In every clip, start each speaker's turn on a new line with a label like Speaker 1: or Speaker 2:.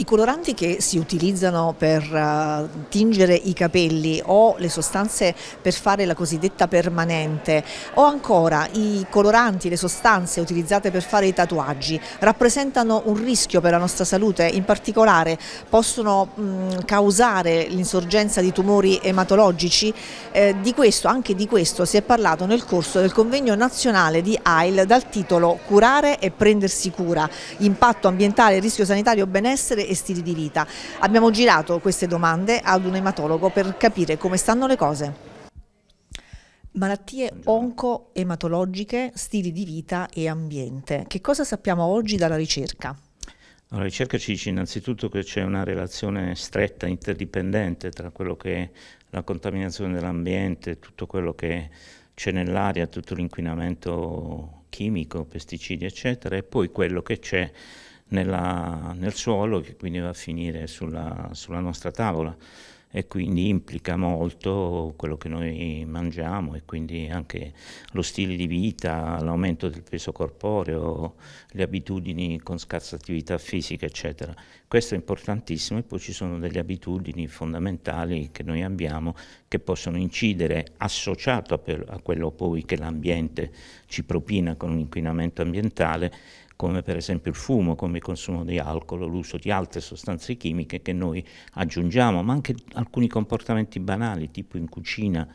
Speaker 1: I coloranti che si utilizzano per eh, tingere i capelli o le sostanze per fare la cosiddetta permanente o ancora i coloranti, le sostanze utilizzate per fare i tatuaggi rappresentano un rischio per la nostra salute, in particolare possono mh, causare l'insorgenza di tumori ematologici. Eh, di questo, anche di questo si è parlato nel corso del convegno nazionale di AIL dal titolo Curare e prendersi cura, impatto ambientale, rischio sanitario, benessere e stili di vita. Abbiamo girato queste domande ad un ematologo per capire come stanno le cose. Malattie onco-ematologiche, stili di vita e ambiente. Che cosa sappiamo oggi dalla ricerca?
Speaker 2: La ricerca ci dice innanzitutto che c'è una relazione stretta, interdipendente tra quello che è la contaminazione dell'ambiente, tutto quello che c'è nell'aria, tutto l'inquinamento chimico, pesticidi, eccetera, e poi quello che c'è nella, nel suolo che quindi va a finire sulla, sulla nostra tavola e quindi implica molto quello che noi mangiamo e quindi anche lo stile di vita, l'aumento del peso corporeo, le abitudini con scarsa attività fisica, eccetera. Questo è importantissimo e poi ci sono delle abitudini fondamentali che noi abbiamo che possono incidere associato a, per, a quello poi che l'ambiente ci propina con l'inquinamento ambientale come per esempio il fumo, come il consumo di alcol, l'uso di altre sostanze chimiche che noi aggiungiamo, ma anche alcuni comportamenti banali, tipo in cucina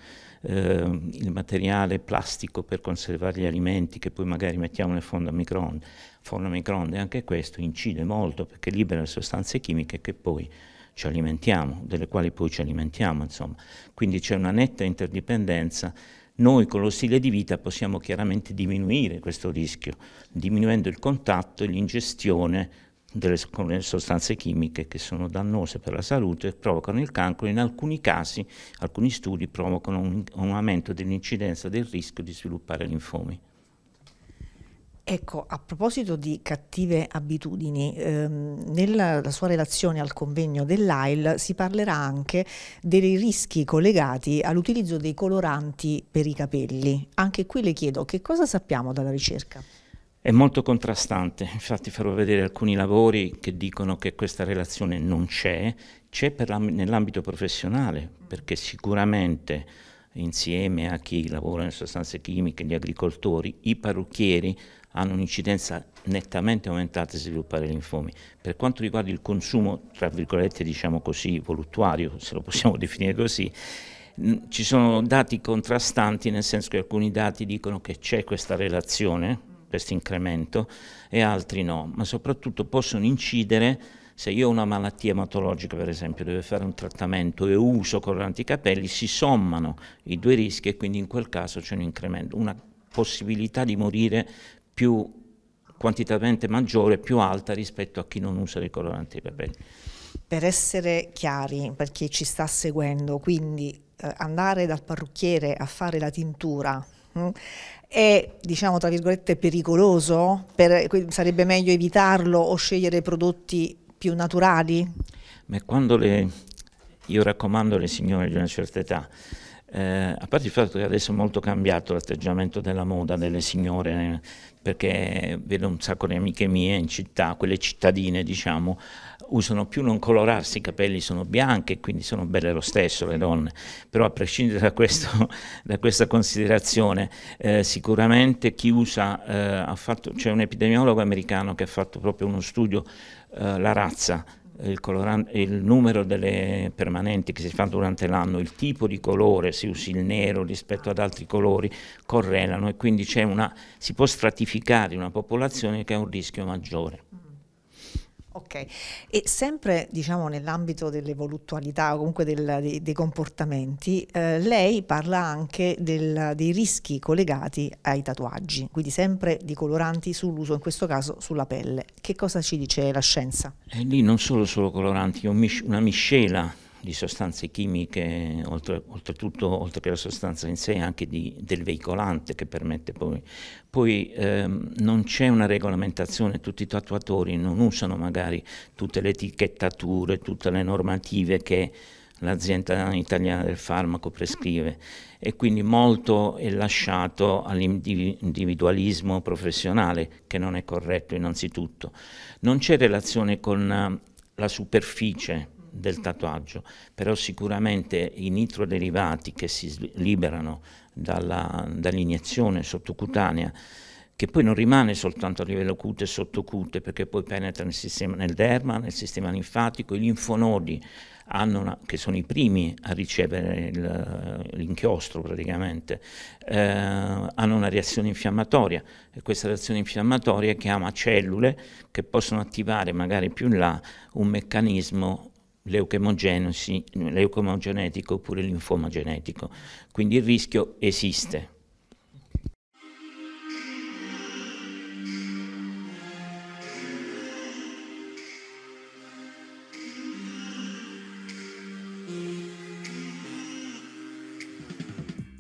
Speaker 2: eh, il materiale plastico per conservare gli alimenti che poi magari mettiamo nel fondo a microonde, forno a microonde, anche questo incide molto perché libera le sostanze chimiche che poi ci alimentiamo, delle quali poi ci alimentiamo, insomma. Quindi c'è una netta interdipendenza noi con lo stile di vita possiamo chiaramente diminuire questo rischio, diminuendo il contatto e l'ingestione delle, delle sostanze chimiche che sono dannose per la salute e provocano il cancro. In alcuni casi, alcuni studi provocano un, un aumento dell'incidenza del rischio di sviluppare linfomi.
Speaker 1: Ecco, a proposito di cattive abitudini, ehm, nella sua relazione al convegno dell'AIL si parlerà anche dei rischi collegati all'utilizzo dei coloranti per i capelli. Anche qui le chiedo che cosa sappiamo dalla ricerca?
Speaker 2: È molto contrastante, infatti farò vedere alcuni lavori che dicono che questa relazione non c'è, c'è nell'ambito professionale, perché sicuramente insieme a chi lavora in sostanze chimiche, gli agricoltori, i parrucchieri hanno un'incidenza nettamente aumentata di sviluppare linfomi. Per quanto riguarda il consumo, tra virgolette diciamo così, voluttuario, se lo possiamo definire così, ci sono dati contrastanti, nel senso che alcuni dati dicono che c'è questa relazione, questo incremento, e altri no, ma soprattutto possono incidere se io ho una malattia ematologica, per esempio, devo fare un trattamento e uso coloranti capelli, si sommano i due rischi e quindi in quel caso c'è un incremento, una possibilità di morire più quantitativamente maggiore, più alta rispetto a chi non usa i coloranti capelli.
Speaker 1: Per essere chiari, per chi ci sta seguendo, quindi eh, andare dal parrucchiere a fare la tintura hm, è, diciamo, tra virgolette pericoloso? Per, sarebbe meglio evitarlo o scegliere prodotti più naturali?
Speaker 2: Ma quando le, io raccomando alle signore di una certa età eh, a parte il fatto che adesso è molto cambiato l'atteggiamento della moda delle signore, eh, perché vedo un sacco di amiche mie in città, quelle cittadine diciamo, usano più non colorarsi, i capelli sono bianchi e quindi sono belle lo stesso le donne, però a prescindere da, questo, da questa considerazione eh, sicuramente chi usa, eh, c'è cioè un epidemiologo americano che ha fatto proprio uno studio, eh, la razza, il, il, numero delle permanenti che si fa durante l'anno, il tipo di colore, se usi il nero rispetto ad altri colori, correlano e quindi una, si può stratificare una popolazione che ha un rischio maggiore.
Speaker 1: Ok, e sempre diciamo, nell'ambito delle voluttualità o comunque del, dei, dei, comportamenti, eh, lei parla anche del, dei rischi collegati ai tatuaggi, quindi sempre di coloranti sull'uso, in questo caso sulla pelle. Che cosa ci dice la scienza?
Speaker 2: E eh, lì non solo, solo coloranti, una miscela di sostanze chimiche, oltre, oltretutto oltre che la sostanza in sé, anche di, del veicolante che permette poi. Poi ehm, non c'è una regolamentazione, tutti i tatuatori non usano magari tutte le etichettature, tutte le normative che l'azienda italiana del farmaco prescrive e quindi molto è lasciato all'individualismo professionale che non è corretto innanzitutto. Non c'è relazione con eh, la superficie del tatuaggio, però sicuramente i nitroderivati che si liberano dall'iniezione dall sottocutanea che poi non rimane soltanto a livello cute e sottocute, perché poi penetra nel, sistema, nel derma, nel sistema linfatico, i linfonodi una, che sono i primi a ricevere l'inchiostro praticamente, eh, hanno una reazione infiammatoria e questa reazione infiammatoria chiama cellule che possono attivare magari più in là un meccanismo leucomogenetico oppure linfoma genetico, quindi il rischio esiste.